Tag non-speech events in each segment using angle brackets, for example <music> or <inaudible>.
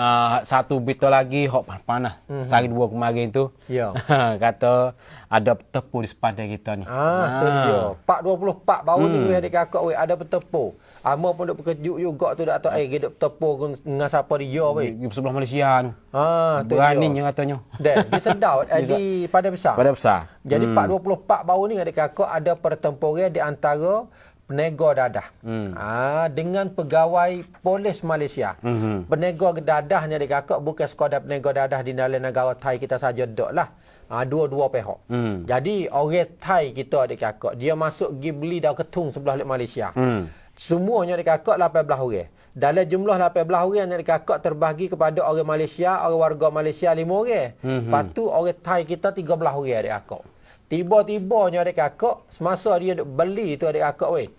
uh, satu bito lagi hok panah mm -hmm. dua kemarin tu, ya <laughs> kata ada petepu di sepanjang kita ni. Ah, ah. tu dia. Pak 20 pak bau hmm. ni we adik kakak we ada petepu. Ama pun duk berkejut juga tu dak tahu eh, air gede petepu dengan siapa dia we. Di sebelah Malaysia tu. Ah, tu Berani dia. katanya. Dan dia <laughs> sedau eh, di pada besar. Pada besar. Jadi hmm. pak 20 pak bau ni adik kakak ada pertempuran di antara penegor dadah. Hmm. Aa, ha, dengan pegawai polis Malaysia. Hmm. Penegor dadah ni dekat kak bukan sekadar penegor dadah di dalam negara Thai kita saja dok lah. Ha, dua-dua pihak. Hmm. Jadi orang Thai kita dekat kak dia masuk pergi beli daun ketung sebelah lek Malaysia. Hmm. Semuanya dekat kak 18 orang. Dalam jumlah 18 orang yang dikakak terbahagi kepada orang Malaysia, orang warga Malaysia 5 orang. Hmm. hmm. Lepas orang Thai kita 13 orang dikakak. Tiba-tibanya adik kakak, semasa dia beli tu adik kakak weh.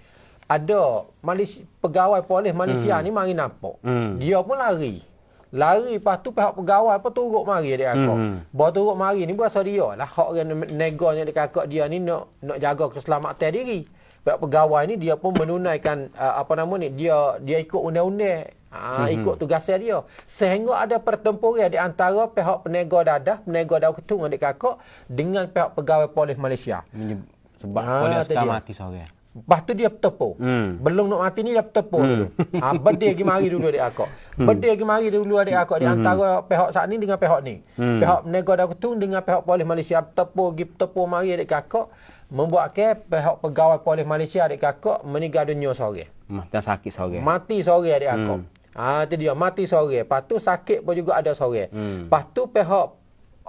Ada Malaysia, pegawai polis Malaysia hmm. ni mari nampak. Hmm. Dia pun lari. Lari lepas tu pihak pegawai pun turut mari adik kakak. Hmm. Bawa turut mari ni berasa dia lah. Hak yang negonya adik kakak dia ni nak, nak jaga keselamatan diri. Pihak pegawai ni dia pun menunaikan uh, apa nama ni. Dia dia ikut undang-undang Ha, ikut tugas dia. Sehingga ada pertempuran di antara pihak penego dadah, penego dadah ketung adik kakak dengan pihak pegawai polis Malaysia. Sebab ha, polis sekarang mati seorang. Lepas tu dia bertepu. Hmm. Belum nak mati ni dia bertepu. Hmm. Ha, ah, Berdia pergi mari dulu adik akak. <laughs> Hmm. Berdia pergi mari dulu adik akak di hmm. antara hmm. pihak saat ni dengan pihak ni. Hmm. Pihak Negara dan Ketung dengan pihak polis Malaysia bertepu pergi bertepu mari adik kakak. Membuat ke pihak pegawai polis Malaysia adik kakak meninggal dunia sore. Mati sakit sore. Mati sore adik akak. Hmm. Ah ha, dia mati sore, lepas tu sakit pun juga ada sore. Hmm. Lepas tu pihak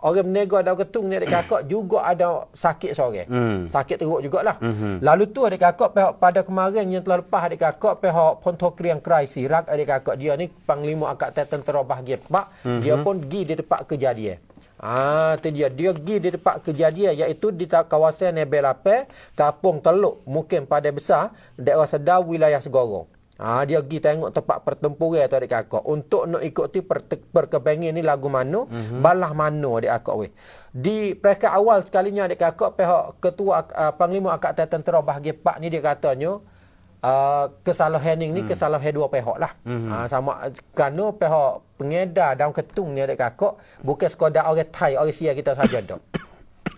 orang menega ada ketung ni adik kakak juga ada sakit sore. Hmm. Sakit teruk jugalah. Hmm. Lalu tu adik kakak pihak pada kemarin yang telah lepas adik kakak pihak Pontokri yang krisis Irak adik kakak dia ni panglima angkatan terobah bahagian Pak, hmm. dia pun pergi di tempat kejadian. Ah, ha, tu dia. Dia pergi di tempat kejadian iaitu di kawasan nebelape, Ape, Kapung Teluk, mungkin pada besar, daerah sedar wilayah Segorong. Ha, dia pergi tengok tempat pertempuran tu adik kakak. Untuk nak ikuti perkebengi ni lagu mana, mm-hmm. balah mana adik kakak. weh. Di peringkat awal sekalinya adik kakak, pihak ketua uh, panglima akatan tentera bahagian Pak ni dia katanya uh, kesalahan ni mm kesalahan dua pihak lah. Mm-hmm. Ha, sama kerana pihak pengedar daun ketung ni adik kakak. bukan sekadar orang Thai, orang Sia kita saja dok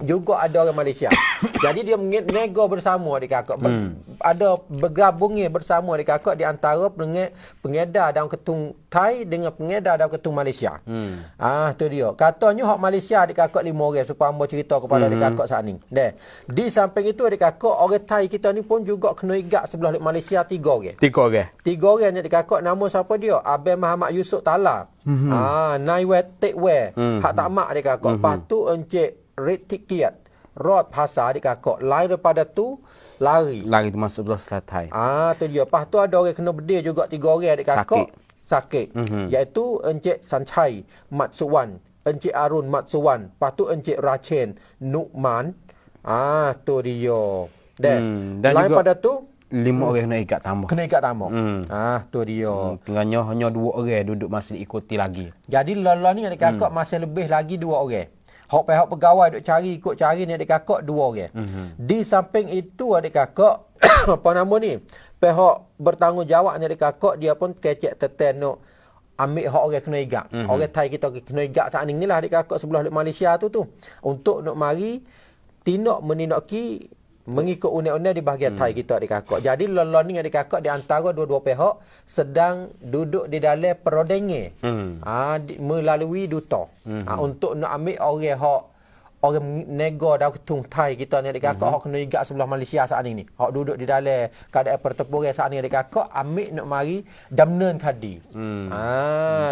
juga ada orang Malaysia. <coughs> Jadi dia nego bersama di kakak. hmm. Ada bergabungnya bersama di kakak di antara pengedar penge, dalam ketung Thai dengan pengedar dalam ketung Malaysia. Hmm. Ah tu dia. Katanya hak Malaysia di kakak lima orang supaya hamba cerita kepada di hmm. kakak saat ni. Deh. Di samping itu di kakak orang Thai kita ni pun juga kena igat sebelah di Malaysia tiga orang. Tiga orang. Tiga orang di kakak nama siapa dia? Abel Muhammad Yusuf Tala. Mm-hmm. Ah, Naiwe Tekwe. Mm-hmm. Hak tak mak adik kakak. Mm-hmm. Patu encik Retikiat Rod bahasa di kakak Lain daripada tu Lari Lari tu masuk belah selatai Ah tu dia Lepas tu ada orang kena bedil juga Tiga orang adik kakak Sakit Sakit mm-hmm. Iaitu Encik Sanchai Matsuwan Encik Arun Matsuwan Lepas tu Encik Rachen Nukman Ah tu dia Then, hmm. Lain daripada tu lima hmm. orang nak ikat tambah. Kena ikat tambah. Hmm. Ah, tu dia. Hmm. Tengahnya hanya dua orang duduk masih ikuti lagi. Jadi lalu ni ada kakak hmm. masih lebih lagi dua orang. Hak pihak pegawai duk cari ikut cari ni adik kakak dua orang. Mm-hmm. Di samping itu adik kakak <coughs> apa nama ni? Pihak bertanggungjawab ni adik kakak dia pun kecek tetan nak ambil hak orang kena igak. Mm-hmm. Orang Thai kita kena igak saat ni lah adik kakak sebelah di Malaysia tu tu. Untuk nak mari tindak meninoki mengikut undang-undang di bahagian hmm. Thai kita di kakak. Jadi lelon dengan di kakak di antara dua-dua pihak sedang duduk di dalam perodenge. Hmm. Ha, melalui duta. Hmm. Ha, untuk nak ambil orang hak orang nego dah ketung Thai kita ni di kakak hmm. hak kena igat sebelah Malaysia saat ini. Hak duduk di dalam keadaan pertempuran saat ini di kakak ambil nak mari damnen kadi. Hmm. Ha,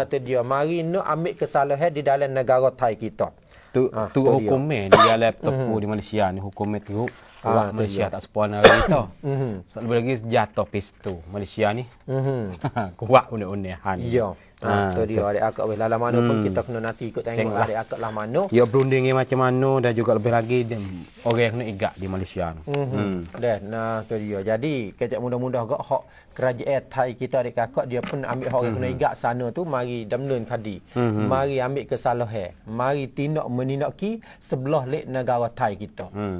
hmm. tu dia mari nak ambil kesalahan di dalam negara Thai kita. Ah, tu, tu hukuman di dalam laptop mm di Malaysia ni hukuman tu ah, orang ah, Malaysia tak sepuan hari tu. <coughs> Mhm. lagi jatuh pistol Malaysia ni. Mhm. <laughs> Kuat undang-undang ni. Ya. Ha, ah, tu dia adik akak lah mana pun hmm. kita kena nanti ikut tengok, tengok lah. adik akak lah mana. Dia berunding macam mana dan juga lebih lagi dia orang yang kena igat di Malaysia. Mm -hmm. hmm. Dan nah tu dia. Jadi kecek mudah-mudah gak hak kerajaan Thai kita adik akak dia pun ambil hak yang kena hmm. igat sana tu mari damlun kadi. Mm -hmm. Mari ambil kesalahan. Mari tindak menindaki sebelah lek negara Thai kita. Mm.